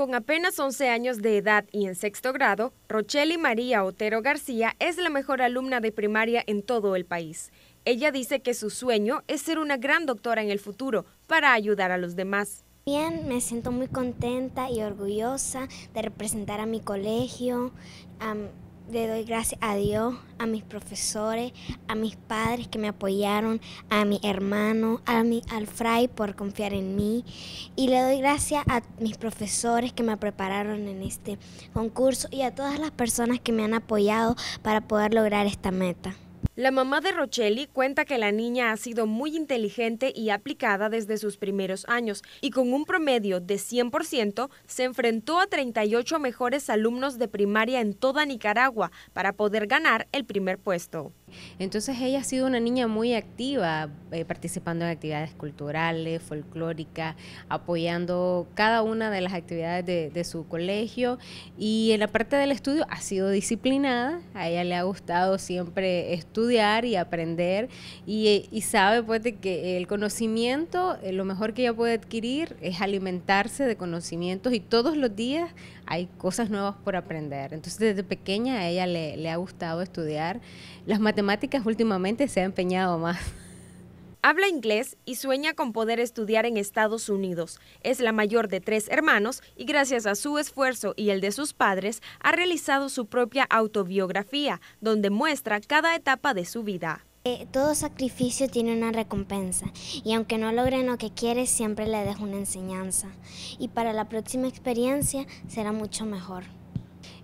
Con apenas 11 años de edad y en sexto grado, Rocheli María Otero García es la mejor alumna de primaria en todo el país. Ella dice que su sueño es ser una gran doctora en el futuro para ayudar a los demás. Bien, me siento muy contenta y orgullosa de representar a mi colegio, le doy gracias a Dios, a mis profesores, a mis padres que me apoyaron, a mi hermano, a mi, al por confiar en mí. Y le doy gracias a mis profesores que me prepararon en este concurso y a todas las personas que me han apoyado para poder lograr esta meta. La mamá de Rochelli cuenta que la niña ha sido muy inteligente y aplicada desde sus primeros años y con un promedio de 100% se enfrentó a 38 mejores alumnos de primaria en toda Nicaragua para poder ganar el primer puesto. Entonces ella ha sido una niña muy activa, eh, participando en actividades culturales, folclóricas, apoyando cada una de las actividades de, de, su colegio y en la parte del estudio ha sido disciplinada, a ella le ha gustado siempre estudiar y aprender y, sabe pues que el conocimiento, eh, lo mejor que ella puede adquirir es alimentarse de conocimientos y todos los días hay cosas nuevas por aprender. Entonces desde pequeña a ella le ha gustado estudiar. Las matemáticas últimamente se ha empeñado más. Habla inglés y sueña con poder estudiar en Estados Unidos. Es la mayor de tres hermanos y gracias a su esfuerzo y el de sus padres ha realizado su propia autobiografía, donde muestra cada etapa de su vida. Eh, todo sacrificio tiene una recompensa y aunque no logre lo que quiere, siempre le dejo una enseñanza. Y para la próxima experiencia será mucho mejor.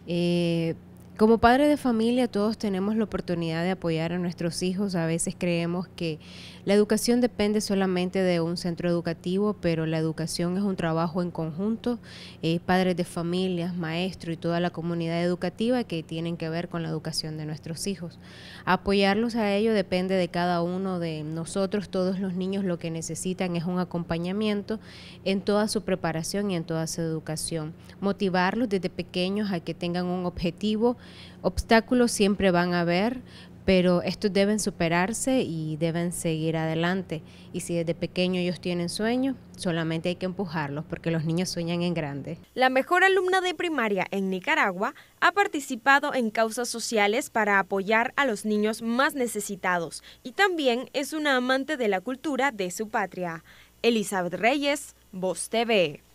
Eh, como padres de familia todos tenemos la oportunidad de apoyar a nuestros hijos. A veces creemos que la educación depende solamente de un centro educativo, pero la educación es un trabajo en conjunto. Eh, padres de familia, maestros y toda la comunidad educativa que tienen que ver con la educación de nuestros hijos. Apoyarlos a ello depende de cada uno de nosotros. Todos los niños lo que necesitan es un acompañamiento en toda su preparación y en toda su educación. Motivarlos desde pequeños a que tengan un objetivo Obstáculos siempre van a haber, pero estos deben superarse y deben seguir adelante. Y si desde pequeño ellos tienen sueños, solamente hay que empujarlos porque los niños sueñan en grande. La mejor alumna de primaria en Nicaragua ha participado en causas sociales para apoyar a los niños más necesitados y también es una amante de la cultura de su patria. Elizabeth Reyes, Voz TV.